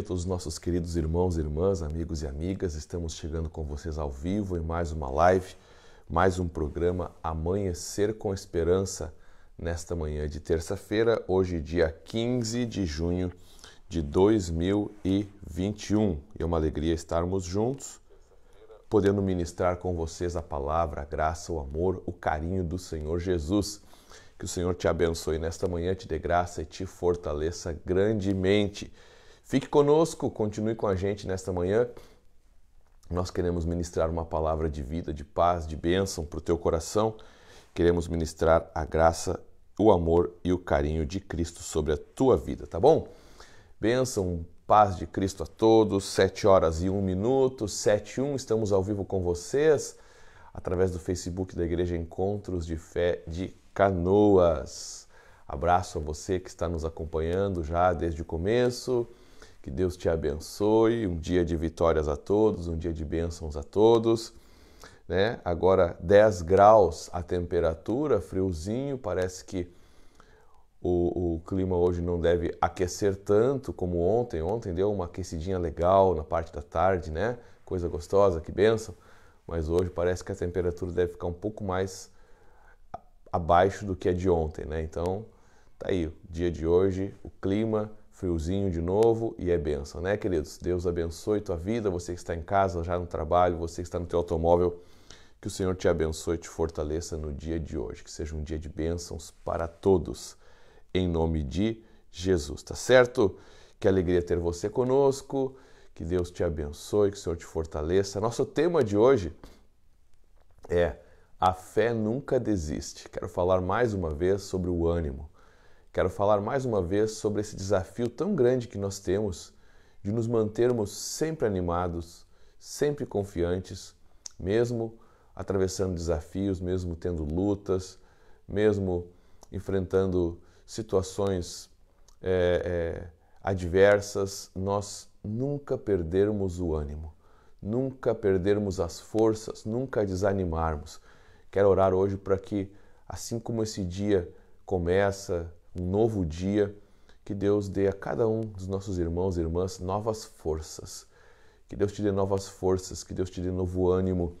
dia, todos os nossos queridos irmãos irmãs, amigos e amigas. Estamos chegando com vocês ao vivo em mais uma live, mais um programa Amanhecer com Esperança nesta manhã de terça-feira, hoje, dia 15 de junho de 2021. É uma alegria estarmos juntos, podendo ministrar com vocês a palavra, a graça, o amor, o carinho do Senhor Jesus. Que o Senhor te abençoe nesta manhã, te dê graça e te fortaleça grandemente. Fique conosco, continue com a gente nesta manhã. Nós queremos ministrar uma palavra de vida, de paz, de bênção para o teu coração. Queremos ministrar a graça, o amor e o carinho de Cristo sobre a tua vida, tá bom? Bênção, paz de Cristo a todos. Sete horas e um minuto, sete e um, estamos ao vivo com vocês através do Facebook da Igreja Encontros de Fé de Canoas. Abraço a você que está nos acompanhando já desde o começo. Que Deus te abençoe. Um dia de vitórias a todos, um dia de bênçãos a todos. Né? Agora 10 graus a temperatura, friozinho, parece que o, o, clima hoje não deve aquecer tanto como ontem. Ontem deu uma aquecidinha legal na parte da tarde, né? Coisa gostosa, que benção. Mas hoje parece que a temperatura deve ficar um pouco mais abaixo do que a de ontem, né? Então, tá aí, dia de hoje, o clima friozinho de novo e é benção, né, queridos? Deus abençoe tua vida, você que está em casa, já no trabalho, você que está no teu automóvel, que o Senhor te abençoe e te fortaleça no dia de hoje, que seja um dia de bênçãos para todos, em nome de Jesus, tá certo? Que alegria ter você conosco, que Deus te abençoe, que o Senhor te fortaleça. Nosso tema de hoje é a fé nunca desiste. Quero falar mais uma vez sobre o ânimo quero falar mais uma vez sobre esse desafio tão grande que nós temos de nos mantermos sempre animados, sempre confiantes, mesmo atravessando desafios, mesmo tendo lutas, mesmo enfrentando situações é, é, adversas, nós nunca perdermos o ânimo, nunca perdermos as forças, nunca desanimarmos. Quero orar hoje para que, assim como esse dia começa, um novo dia. Que Deus dê a cada um dos nossos irmãos e irmãs novas forças. Que Deus te dê novas forças, que Deus te dê novo ânimo,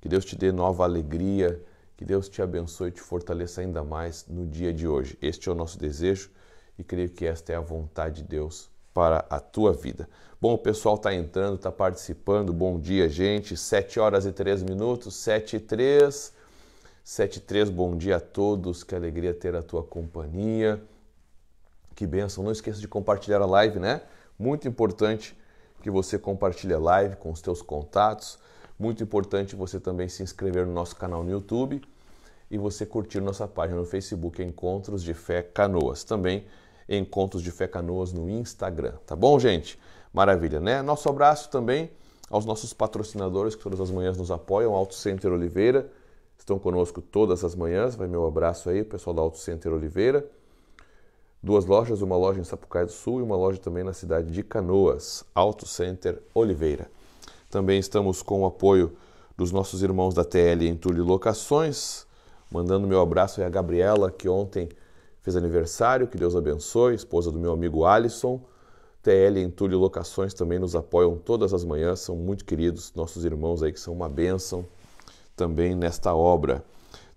que Deus te dê nova alegria, que Deus te abençoe e te fortaleça ainda mais no dia de hoje. Este é o nosso desejo e creio que esta é a vontade de Deus para a tua vida. Bom, o pessoal está entrando, está participando. Bom dia, gente. Sete horas e três minutos, Sete e 3. 73, bom dia a todos, que alegria ter a tua companhia. Que benção, não esqueça de compartilhar a live, né? Muito importante que você compartilhe a live com os teus contatos. Muito importante você também se inscrever no nosso canal no YouTube e você curtir nossa página no Facebook Encontros de Fé Canoas. Também Encontros de Fé Canoas no Instagram, tá bom, gente? Maravilha, né? Nosso abraço também aos nossos patrocinadores que todas as manhãs nos apoiam, Auto Center Oliveira, estão conosco todas as manhãs. Vai meu abraço aí, o pessoal da Auto Center Oliveira. Duas lojas, uma loja em Sapucaí do Sul e uma loja também na cidade de Canoas, Auto Center Oliveira. Também estamos com o apoio dos nossos irmãos da TL Entulho Locações. Mandando meu abraço aí a Gabriela, que ontem fez aniversário, que Deus abençoe, esposa do meu amigo Alisson. TL Entulho Locações também nos apoiam todas as manhãs, são muito queridos, nossos irmãos aí que são uma bênção também nesta obra.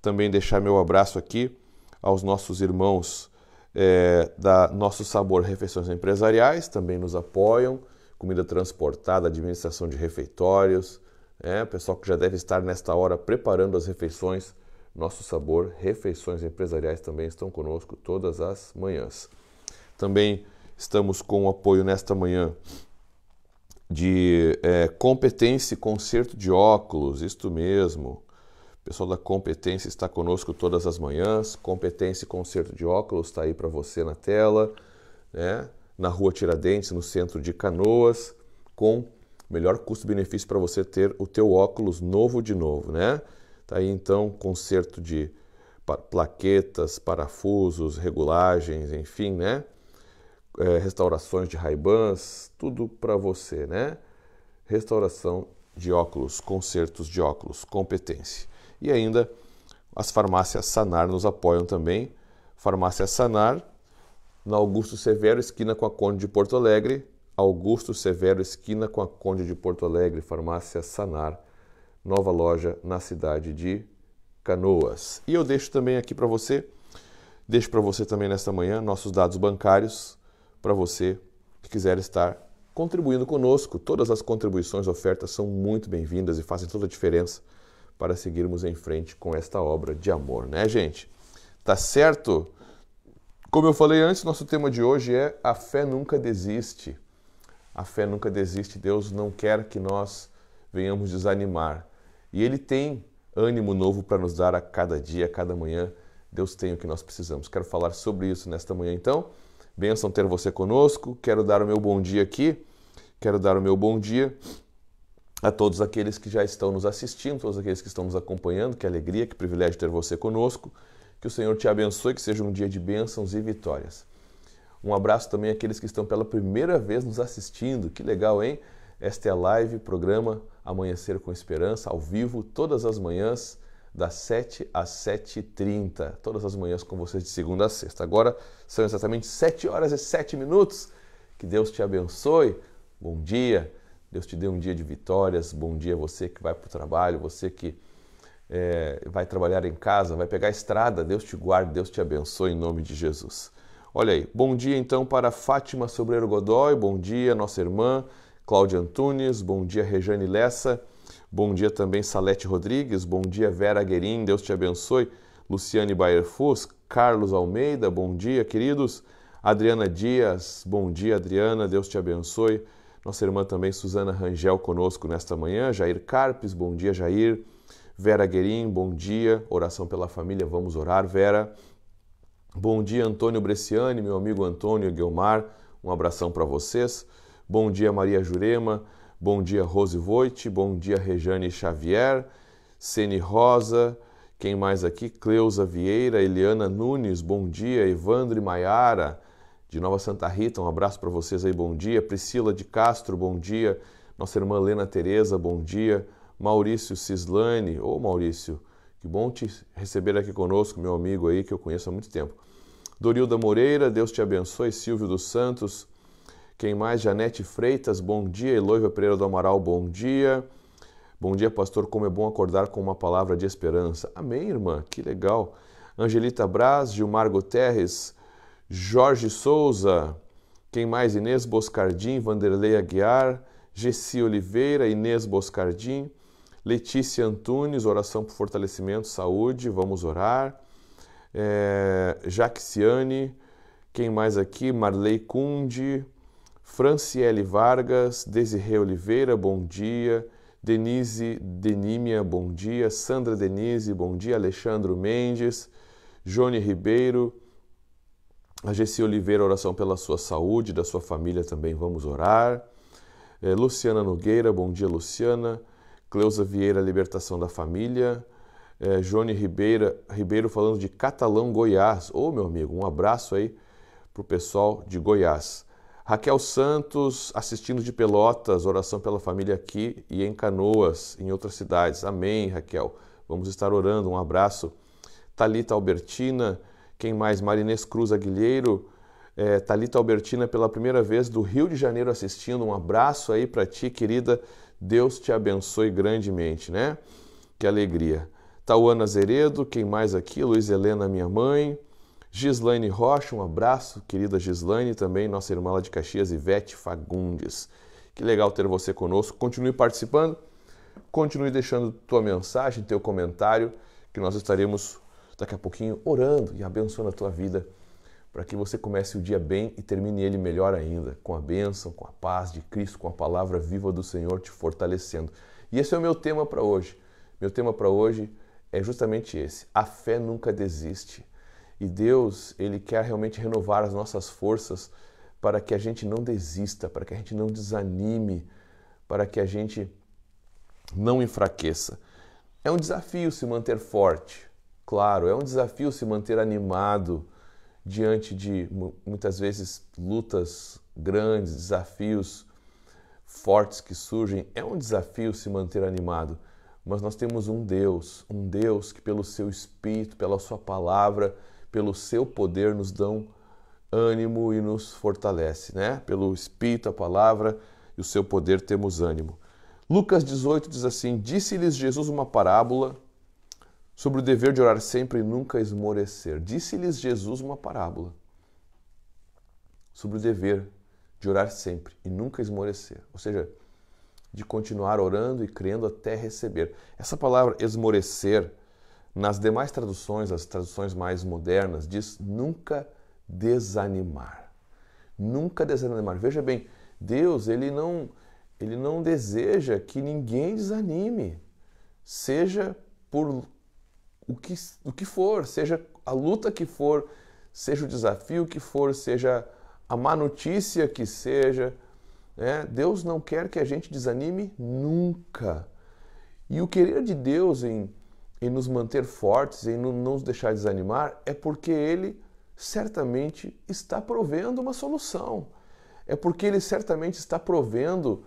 Também deixar meu abraço aqui aos nossos irmãos é, da Nosso Sabor Refeições Empresariais, também nos apoiam, comida transportada, administração de refeitórios, é, pessoal que já deve estar nesta hora preparando as refeições. Nosso Sabor Refeições Empresariais também estão conosco todas as manhãs. Também estamos com o apoio nesta manhã de é, competência e conserto de óculos, isto mesmo. O pessoal da competência está conosco todas as manhãs. Competência e conserto de óculos está aí para você na tela, né? na rua Tiradentes, no centro de Canoas, com melhor custo-benefício para você ter o teu óculos novo de novo, né? Tá aí então conserto de plaquetas, parafusos, regulagens, enfim, né? é, restaurações de Ray-Bans, tudo para você, né? Restauração de óculos, consertos de óculos, competência. E ainda as farmácias Sanar nos apoiam também. Farmácia Sanar, na Augusto Severo, esquina com a Conde de Porto Alegre. Augusto Severo, esquina com a Conde de Porto Alegre, farmácia Sanar, nova loja na cidade de Canoas. E eu deixo também aqui para você, deixo para você também nesta manhã nossos dados bancários para você que quiser estar contribuindo conosco. Todas as contribuições ofertas são muito bem-vindas e fazem toda a diferença para seguirmos em frente com esta obra de amor, né, gente? Tá certo? Como eu falei antes, nosso tema de hoje é a fé nunca desiste. A fé nunca desiste. Deus não quer que nós venhamos desanimar. E Ele tem ânimo novo para nos dar a cada dia, a cada manhã. Deus tem o que nós precisamos. Quero falar sobre isso nesta manhã, então. Benção ter você conosco. Quero dar o meu bom dia aqui. Quero dar o meu bom dia a todos aqueles que já estão nos assistindo, todos aqueles que estão nos acompanhando. Que alegria, que privilégio ter você conosco. Que o Senhor te abençoe, que seja um dia de bênçãos e vitórias. Um abraço também àqueles que estão pela primeira vez nos assistindo. Que legal, hein? Esta é a live, programa Amanhecer com Esperança, ao vivo, todas as manhãs, das 7 às 7h30, todas as manhãs com vocês de segunda a sexta. Agora são exatamente 7 horas e 7 minutos. Que Deus te abençoe. Bom dia. Deus te dê um dia de vitórias. Bom dia você que vai para o trabalho, você que é, vai trabalhar em casa, vai pegar a estrada. Deus te guarde, Deus te abençoe em nome de Jesus. Olha aí, bom dia então para Fátima Sobreiro Godoy, bom dia nossa irmã Cláudia Antunes, bom dia Rejane Lessa, Bom dia também Salete Rodrigues, bom dia Vera Guerin, Deus te abençoe. Luciane Baerfus, Carlos Almeida, bom dia, queridos. Adriana Dias, bom dia, Adriana, Deus te abençoe. Nossa irmã também Suzana Rangel conosco nesta manhã. Jair Carpes, bom dia, Jair. Vera Guerin, bom dia. Oração pela família, vamos orar, Vera. Bom dia, Antônio Bresciani, meu amigo Antônio Guilmar. Um abração para vocês. Bom dia, Maria Jurema. Bom dia, Rose Voit. Bom dia, Rejane Xavier. Sene Rosa. Quem mais aqui? Cleusa Vieira, Eliana Nunes. Bom dia, Evandro e Maiara. De Nova Santa Rita, um abraço para vocês aí. Bom dia. Priscila de Castro, bom dia. Nossa irmã Lena Tereza, bom dia. Maurício Cislane. Ô, oh, Maurício, que bom te receber aqui conosco, meu amigo aí, que eu conheço há muito tempo. Dorilda Moreira, Deus te abençoe. Silvio dos Santos, quem mais? Janete Freitas, bom dia. Eloiva Pereira do Amaral, bom dia. Bom dia, pastor. Como é bom acordar com uma palavra de esperança. Amém, irmã. Que legal. Angelita Braz, Gilmar Guterres, Jorge Souza. Quem mais? Inês Boscardim, Vanderlei Aguiar, Gessi Oliveira, Inês Boscardim, Letícia Antunes, oração por fortalecimento, saúde, vamos orar. É, eh, Jaxiane, quem mais aqui? Marley Cundi, Franciele Vargas, Desirê Oliveira, bom dia. Denise Denímia, bom dia. Sandra Denise, bom dia. Alexandro Mendes, Jone Ribeiro, a Gessi Oliveira, oração pela sua saúde, da sua família também, vamos orar. É, Luciana Nogueira, bom dia, Luciana. Cleusa Vieira, libertação da família. É, Ribeira, Ribeiro falando de Catalão, Goiás. Ô, oh, meu amigo, um abraço aí pro pessoal de Goiás. Raquel Santos, assistindo de Pelotas, oração pela família aqui e em Canoas, em outras cidades. Amém, Raquel. Vamos estar orando. Um abraço. Talita Albertina, quem mais? Marinês Cruz Aguilheiro, é, Talita Albertina pela primeira vez do Rio de Janeiro assistindo. Um abraço aí para ti, querida. Deus te abençoe grandemente, né? Que alegria. Tauana Zeredo, quem mais aqui? Luiz Helena, minha mãe. Gislaine Rocha, um abraço, querida Gislaine, também nossa irmã lá de Caxias, Ivete Fagundes. Que legal ter você conosco. Continue participando, continue deixando tua mensagem, teu comentário, que nós estaremos daqui a pouquinho orando e abençoando a tua vida para que você comece o dia bem e termine ele melhor ainda, com a bênção, com a paz de Cristo, com a palavra viva do Senhor te fortalecendo. E esse é o meu tema para hoje. Meu tema para hoje é justamente esse: a fé nunca desiste. E Deus, ele quer realmente renovar as nossas forças para que a gente não desista, para que a gente não desanime, para que a gente não enfraqueça. É um desafio se manter forte, claro, é um desafio se manter animado diante de muitas vezes lutas grandes, desafios fortes que surgem. É um desafio se manter animado, mas nós temos um Deus, um Deus que pelo seu espírito, pela sua palavra, pelo seu poder, nos dão ânimo e nos fortalece, né? Pelo Espírito, a palavra e o seu poder temos ânimo. Lucas 18 diz assim: Disse-lhes Jesus uma parábola sobre o dever de orar sempre e nunca esmorecer. Disse-lhes Jesus uma parábola sobre o dever de orar sempre e nunca esmorecer. Ou seja, de continuar orando e crendo até receber. Essa palavra esmorecer nas demais traduções, as traduções mais modernas, diz nunca desanimar. Nunca desanimar. Veja bem, Deus, ele não, ele não deseja que ninguém desanime, seja por o que, o que for, seja a luta que for, seja o desafio que for, seja a má notícia que seja. Né? Deus não quer que a gente desanime nunca. E o querer de Deus em e nos manter fortes e não nos deixar desanimar é porque Ele certamente está provendo uma solução. É porque Ele certamente está provendo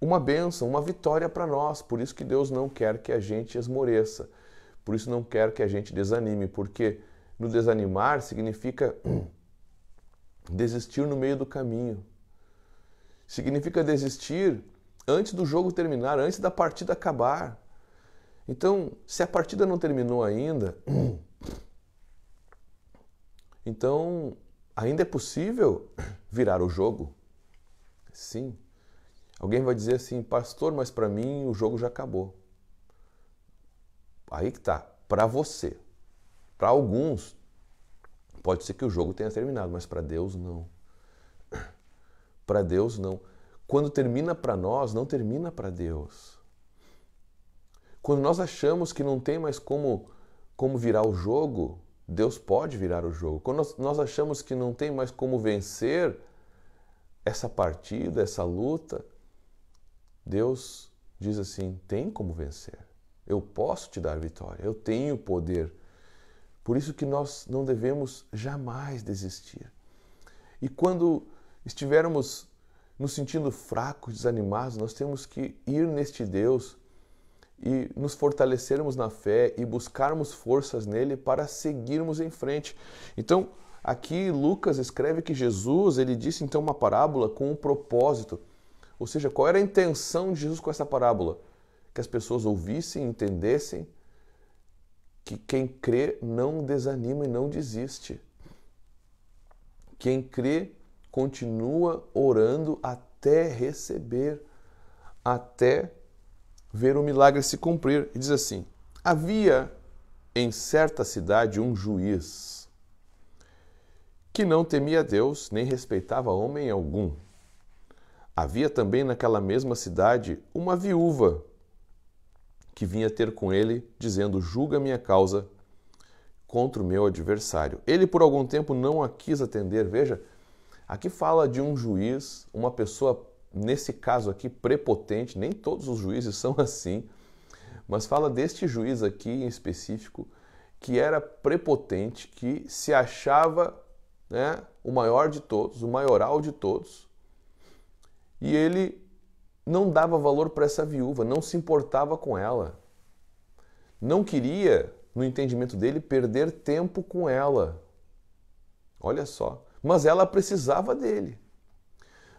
uma bênção, uma vitória para nós. Por isso que Deus não quer que a gente esmoreça. Por isso não quer que a gente desanime, porque no desanimar significa desistir no meio do caminho. Significa desistir antes do jogo terminar, antes da partida acabar. Então, se a partida não terminou ainda, então ainda é possível virar o jogo. Sim. Alguém vai dizer assim, pastor, mas para mim o jogo já acabou. Aí que tá, para você. Para alguns pode ser que o jogo tenha terminado, mas para Deus não. Para Deus não. Quando termina para nós, não termina para Deus. Quando nós achamos que não tem mais como, como virar o jogo, Deus pode virar o jogo. Quando nós, nós achamos que não tem mais como vencer essa partida, essa luta, Deus diz assim: tem como vencer. Eu posso te dar vitória, eu tenho poder. Por isso que nós não devemos jamais desistir. E quando estivermos nos sentindo fracos, desanimados, nós temos que ir neste Deus e nos fortalecermos na fé e buscarmos forças nele para seguirmos em frente. Então, aqui Lucas escreve que Jesus, ele disse então uma parábola com um propósito. Ou seja, qual era a intenção de Jesus com essa parábola? Que as pessoas ouvissem, entendessem que quem crê não desanima e não desiste. Quem crê continua orando até receber, até receber ver o milagre se cumprir. E diz assim: Havia em certa cidade um juiz que não temia Deus nem respeitava homem algum. Havia também naquela mesma cidade uma viúva que vinha ter com ele, dizendo: Julga minha causa contra o meu adversário. Ele por algum tempo não a quis atender. Veja, aqui fala de um juiz, uma pessoa nesse caso aqui, prepotente, nem todos os juízes são assim, mas fala deste juiz aqui em específico que era prepotente, que se achava né, o maior de todos, o maioral de todos, e ele não dava valor para essa viúva, não se importava com ela, não queria, no entendimento dele, perder tempo com ela. Olha só, mas ela precisava dele.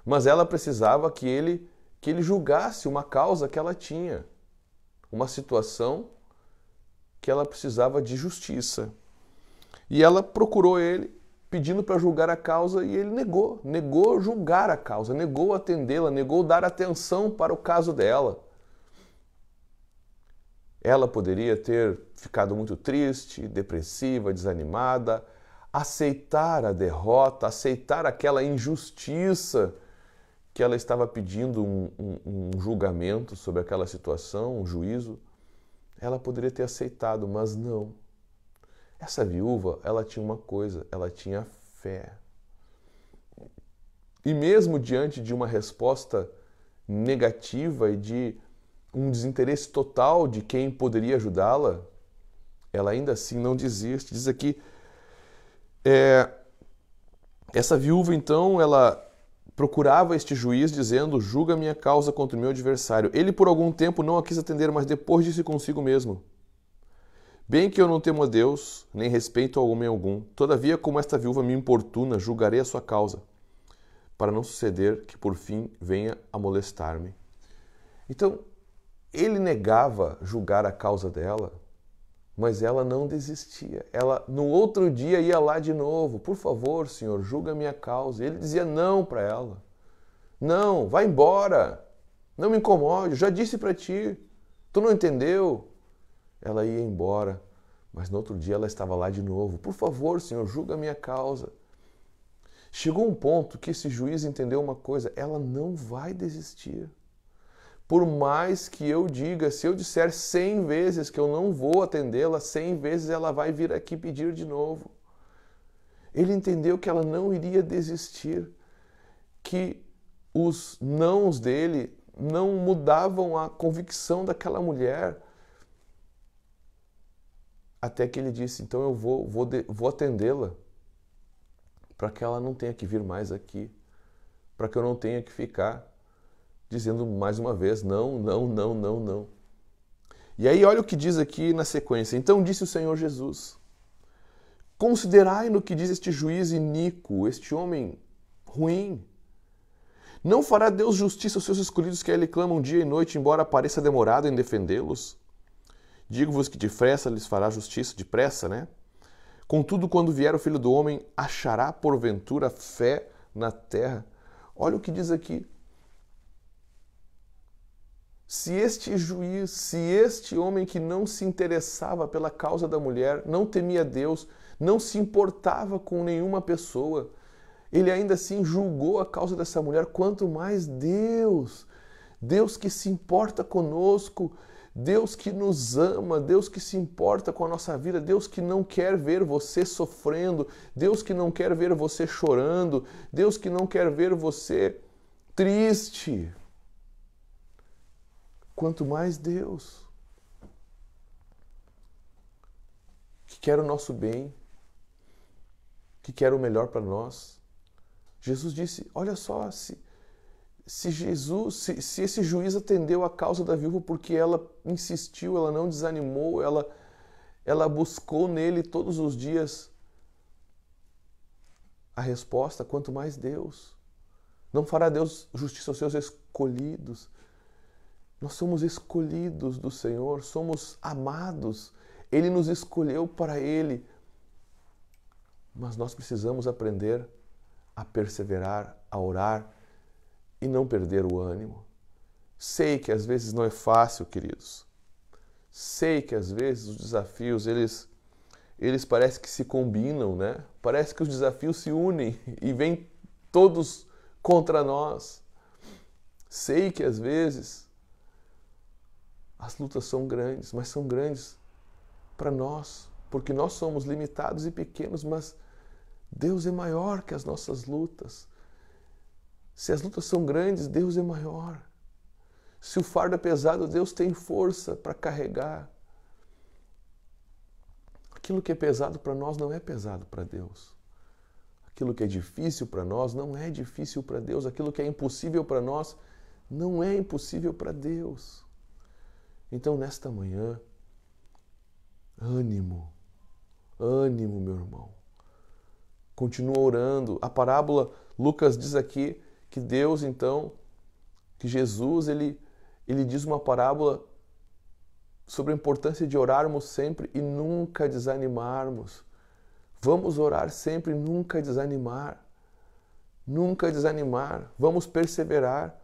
Mas ela precisava que ele que ele julgasse uma causa que ela tinha, uma situação que ela precisava de justiça. E ela procurou ele pedindo para julgar a causa e ele negou, negou julgar a causa, negou atendê-la, negou dar atenção para o caso dela. Ela poderia ter ficado muito triste, depressiva, desanimada, aceitar a derrota, aceitar aquela injustiça que ela estava pedindo um, um, um julgamento sobre aquela situação, um juízo, ela poderia ter aceitado, mas não. Essa viúva, ela tinha uma coisa, ela tinha fé. E mesmo diante de uma resposta negativa e de um desinteresse total de quem poderia ajudá-la, ela ainda assim não desiste. Diz aqui, é, essa viúva então, ela procurava este juiz, dizendo: Julga minha causa contra o meu adversário. Ele por algum tempo não a quis atender, mas depois disse consigo mesmo: Bem que eu não temo a Deus, nem respeito a homem algum, todavia, como esta viúva me importuna, julgarei a sua causa, para não suceder que por fim venha a molestar-me. Então, ele negava julgar a causa dela, mas ela não desistia. Ela no outro dia ia lá de novo. Por favor, senhor, julga minha causa. Ele dizia não para ela. Não, vai embora. Não me incomode. Já disse para ti. Tu não entendeu? Ela ia embora. Mas no outro dia ela estava lá de novo. Por favor, senhor, julga minha causa. Chegou um ponto que esse juiz entendeu uma coisa: ela não vai desistir. Por mais que eu diga, se eu disser 100 vezes que eu não vou atendê-la, 100 vezes ela vai vir aqui pedir de novo. Ele entendeu que ela não iria desistir, que os nãos dele não mudavam a convicção daquela mulher. Até que ele disse: Então eu vou, vou, vou atendê-la, para que ela não tenha que vir mais aqui, para que eu não tenha que ficar dizendo mais uma vez: não, não, não, não, não. E aí, olha o que diz aqui na sequência. Então disse o Senhor Jesus: Considerai no que diz este juiz iníquo, este homem ruim. Não fará Deus justiça aos seus escolhidos que a ele clamam dia e noite, embora pareça demorado em defendê-los? Digo-vos que depressa lhes fará justiça, depressa, né? Contudo, quando vier o filho do homem, achará porventura fé na terra? Olha o que diz aqui. Se este juiz, se este homem que não se interessava pela causa da mulher, não temia Deus, não se importava com nenhuma pessoa, ele ainda assim julgou a causa dessa mulher, quanto mais Deus, Deus que se importa conosco, Deus que nos ama, Deus que se importa com a nossa vida, Deus que não quer ver você sofrendo, Deus que não quer ver você chorando, Deus que não quer ver você triste quanto mais Deus, que quer o nosso bem, que quer o melhor para nós. Jesus disse: Olha só, se, se Jesus, se, se esse juiz atendeu a causa da viúva porque ela insistiu, ela não desanimou, ela, ela buscou nele todos os dias a resposta, quanto mais Deus. Não fará Deus justiça aos seus escolhidos. Nós somos escolhidos do Senhor, somos amados. Ele nos escolheu para Ele. Mas nós precisamos aprender a perseverar, a orar e não perder o ânimo. Sei que às vezes não é fácil, queridos. Sei que às vezes os desafios, eles eles parece que se combinam, né? Parece que os desafios se unem e vêm todos contra nós. Sei que às vezes as lutas são grandes, mas são grandes para nós, porque nós somos limitados e pequenos, mas Deus é maior que as nossas lutas. Se as lutas são grandes, Deus é maior. Se o fardo é pesado, Deus tem força para carregar. Aquilo que é pesado para nós não é pesado para Deus. Aquilo que é difícil para nós não é difícil para Deus. Aquilo que é impossível para nós não é impossível para Deus. Então, nesta manhã, ânimo, ânimo, meu irmão. Continua orando. A parábola, Lucas diz aqui que Deus, então, que Jesus, ele, ele diz uma parábola sobre a importância de orarmos sempre e nunca desanimarmos. Vamos orar sempre e nunca desanimar. Nunca desanimar. Vamos perseverar.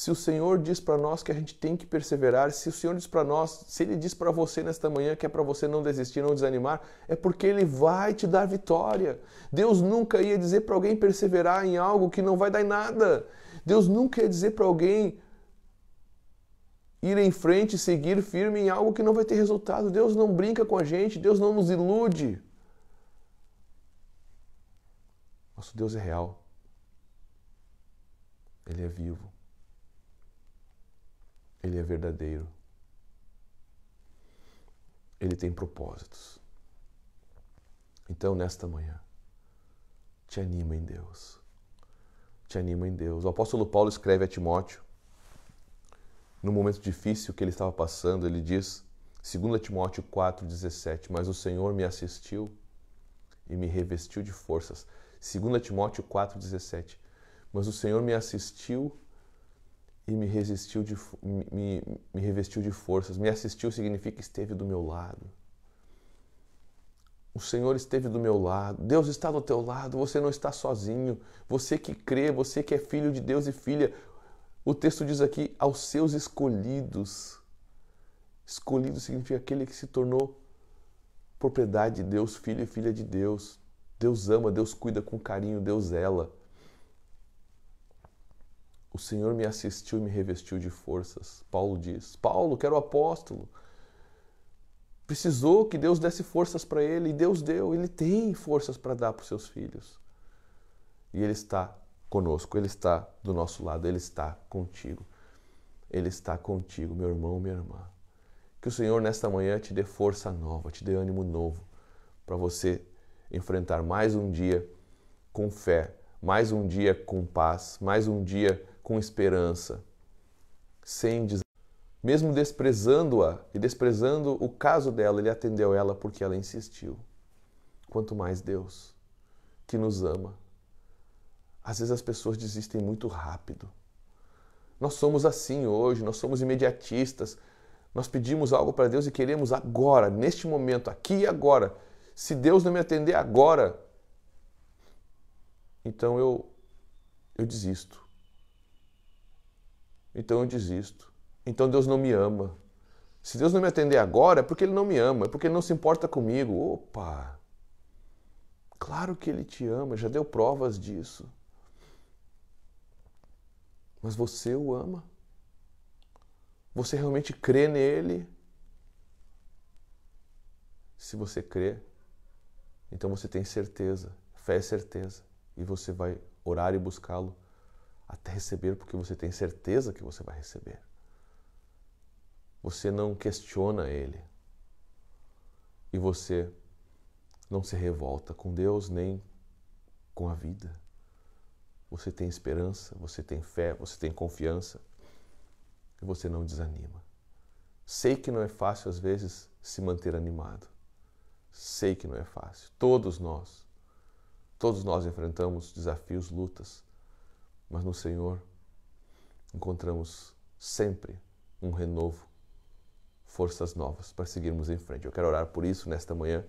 Se o Senhor diz para nós que a gente tem que perseverar, se o Senhor diz para nós, se Ele diz para você nesta manhã que é para você não desistir, não desanimar, é porque Ele vai te dar vitória. Deus nunca ia dizer para alguém perseverar em algo que não vai dar em nada. Deus nunca ia dizer para alguém ir em frente, seguir firme em algo que não vai ter resultado. Deus não brinca com a gente, Deus não nos ilude. Nosso Deus é real. Ele é vivo. Ele é verdadeiro. Ele tem propósitos. Então, nesta manhã, te anima em Deus. Te anima em Deus. O apóstolo Paulo escreve a Timóteo, no momento difícil que ele estava passando, ele diz, 2 Timóteo 4,17: Mas o Senhor me assistiu e me revestiu de forças. 2 Timóteo 4,17: Mas o Senhor me assistiu e me resistiu de me, me revestiu de forças. Me assistiu significa esteve do meu lado. O Senhor esteve do meu lado. Deus está do teu lado. Você não está sozinho. Você que crê, você que é filho de Deus e filha. O texto diz aqui aos seus escolhidos. Escolhido significa aquele que se tornou propriedade de Deus, filho e filha de Deus. Deus ama, Deus cuida com carinho, Deus ela. O Senhor me assistiu e me revestiu de forças. Paulo diz: Paulo, que era o apóstolo, precisou que Deus desse forças para ele e Deus deu. Ele tem forças para dar para os seus filhos. E ele está conosco, ele está do nosso lado, ele está contigo. Ele está contigo, meu irmão, minha irmã. Que o Senhor nesta manhã te dê força nova, te dê ânimo novo para você enfrentar mais um dia com fé, mais um dia com paz, mais um dia com esperança, sem des... mesmo desprezando-a e desprezando o caso dela, ele atendeu ela porque ela insistiu. Quanto mais Deus, que nos ama. Às vezes as pessoas desistem muito rápido. Nós somos assim hoje, nós somos imediatistas. Nós pedimos algo para Deus e queremos agora, neste momento, aqui e agora. Se Deus não me atender agora, então eu eu desisto então eu desisto. Então Deus não me ama. Se Deus não me atender agora, é porque Ele não me ama, é porque Ele não se importa comigo. Opa! Claro que Ele te ama, já deu provas disso. Mas você o ama? Você realmente crê nele? Se você crê, então você tem certeza, fé é certeza, e você vai orar e buscá-lo até receber porque você tem certeza que você vai receber. Você não questiona Ele. E você não se revolta com Deus nem com a vida. Você tem esperança, você tem fé, você tem confiança e você não desanima. Sei que não é fácil às vezes se manter animado. Sei que não é fácil. Todos nós, todos nós enfrentamos desafios, lutas mas no Senhor encontramos sempre um renovo, forças novas para seguirmos em frente. Eu quero orar por isso nesta manhã,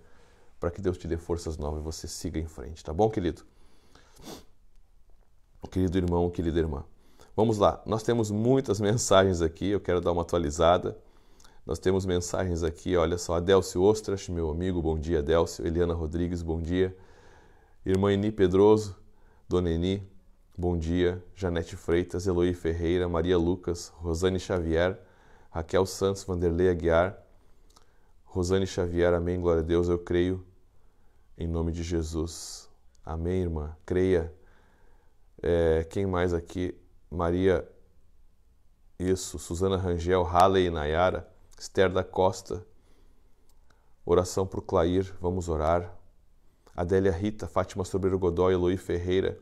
para que Deus te dê forças novas e você siga em frente, tá bom, querido? Querido irmão, querida irmã. Vamos lá, nós temos muitas mensagens aqui, eu quero dar uma atualizada. Nós temos mensagens aqui, olha só, Adélcio Ostras, meu amigo, bom dia, Adélcio. Eliana Rodrigues, bom dia. Irmã Eni Pedroso, Dona Eni, Bom dia, Janete Freitas, Eloy Ferreira, Maria Lucas, Rosane Xavier, Raquel Santos, Vanderlei Aguiar, Rosane Xavier, amém, glória a Deus, eu creio em nome de Jesus. Amém, irmã, creia. É, quem mais aqui? Maria, isso, Suzana Rangel, Halley Nayara, Esther da Costa, oração para o Clair, vamos orar. Adélia Rita, Fátima Sobreiro Godói, Eloy Ferreira,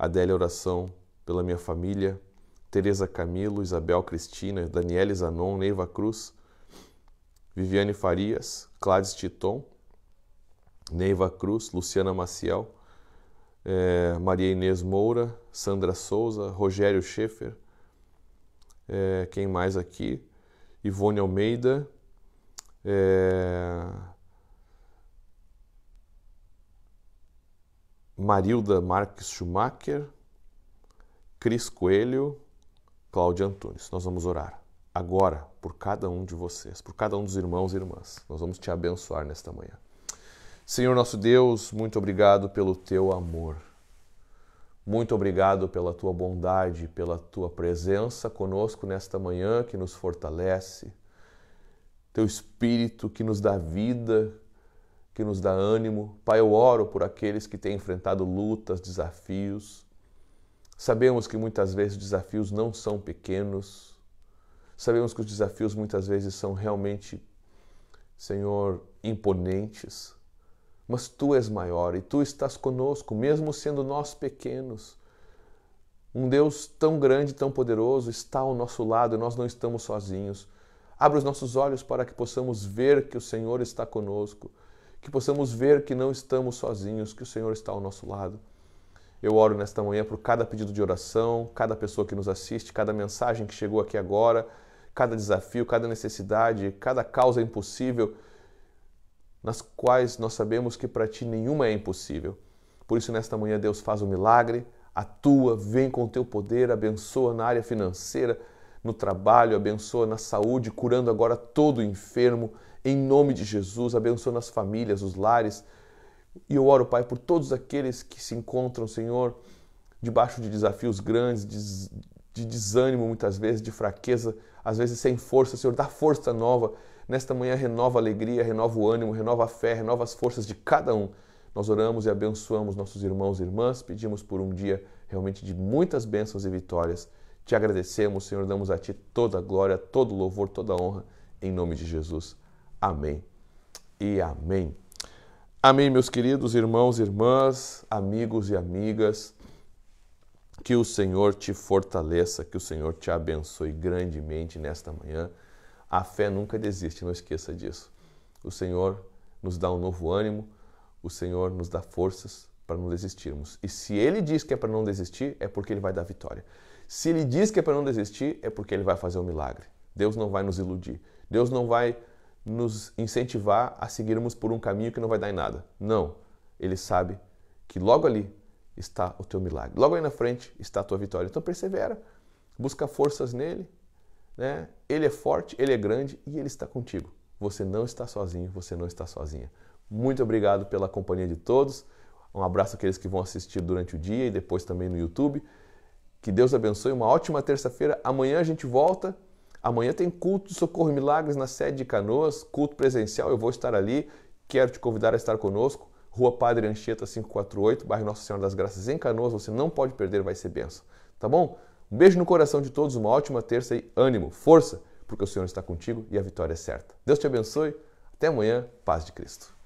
Adélia Oração, pela minha família, Tereza Camilo, Isabel Cristina, Daniela Zanon, Neiva Cruz, Viviane Farias, Cláudio Titon, Neiva Cruz, Luciana Maciel, é, Maria Inês Moura, Sandra Souza, Rogério Schaefer, é, quem mais aqui? Ivone Almeida, é, Marilda Marques Schumacher, Cris Coelho, Cláudia Antunes. Nós vamos orar agora por cada um de vocês, por cada um dos irmãos e irmãs. Nós vamos te abençoar nesta manhã. Senhor nosso Deus, muito obrigado pelo teu amor. Muito obrigado pela tua bondade, pela tua presença conosco nesta manhã que nos fortalece. Teu espírito que nos dá vida, que nos dá ânimo. Pai, eu oro por aqueles que têm enfrentado lutas, desafios. Sabemos que muitas vezes os desafios não são pequenos. Sabemos que os desafios muitas vezes são realmente, Senhor, imponentes. Mas tu és maior e tu estás conosco, mesmo sendo nós pequenos. Um Deus tão grande, tão poderoso está ao nosso lado e nós não estamos sozinhos. Abre os nossos olhos para que possamos ver que o Senhor está conosco que possamos ver que não estamos sozinhos, que o Senhor está ao nosso lado. Eu oro nesta manhã por cada pedido de oração, cada pessoa que nos assiste, cada mensagem que chegou aqui agora, cada desafio, cada necessidade, cada causa impossível, nas quais nós sabemos que para ti nenhuma é impossível. Por isso, nesta manhã, Deus faz o um milagre, atua, vem com o teu poder, abençoa na área financeira, no trabalho, abençoa na saúde, curando agora todo enfermo, em nome de Jesus, abençoa as famílias, os lares. E eu oro, Pai, por todos aqueles que se encontram, Senhor, debaixo de desafios grandes, de, de desânimo muitas vezes, de fraqueza, às vezes sem força. Senhor, dá força nova. Nesta manhã, renova a alegria, renova o ânimo, renova a fé, renova as forças de cada um. Nós oramos e abençoamos nossos irmãos e irmãs, pedimos por um dia realmente de muitas bênçãos e vitórias. Te agradecemos, Senhor, damos a Ti toda a glória, todo o louvor, toda a honra, em nome de Jesus. Amém e amém. Amém, meus queridos irmãos e irmãs, amigos e amigas. Que o Senhor te fortaleça, que o Senhor te abençoe grandemente nesta manhã. A fé nunca desiste, não esqueça disso. O Senhor nos dá um novo ânimo, o Senhor nos dá forças para não desistirmos. E se Ele diz que é para não desistir, é porque Ele vai dar vitória. Se Ele diz que é para não desistir, é porque Ele vai fazer um milagre. Deus não vai nos iludir. Deus não vai nos incentivar a seguirmos por um caminho que não vai dar em nada. Não. Ele sabe que logo ali está o teu milagre. Logo aí na frente está a tua vitória. Então persevera, busca forças nele, né? Ele é forte, ele é grande e ele está contigo. Você não está sozinho, você não está sozinha. Muito obrigado pela companhia de todos. Um abraço àqueles que vão assistir durante o dia e depois também no YouTube. Que Deus abençoe, uma ótima terça-feira. Amanhã a gente volta Amanhã tem culto de Socorro e Milagres na sede de Canoas, culto presencial, eu vou estar ali. Quero te convidar a estar conosco. Rua Padre Anchieta 548, bairro Nossa Senhora das Graças, em Canoas. Você não pode perder, vai ser benção. Tá bom? Um beijo no coração de todos, uma ótima terça e ânimo, força, porque o Senhor está contigo e a vitória é certa. Deus te abençoe. Até amanhã. Paz de Cristo.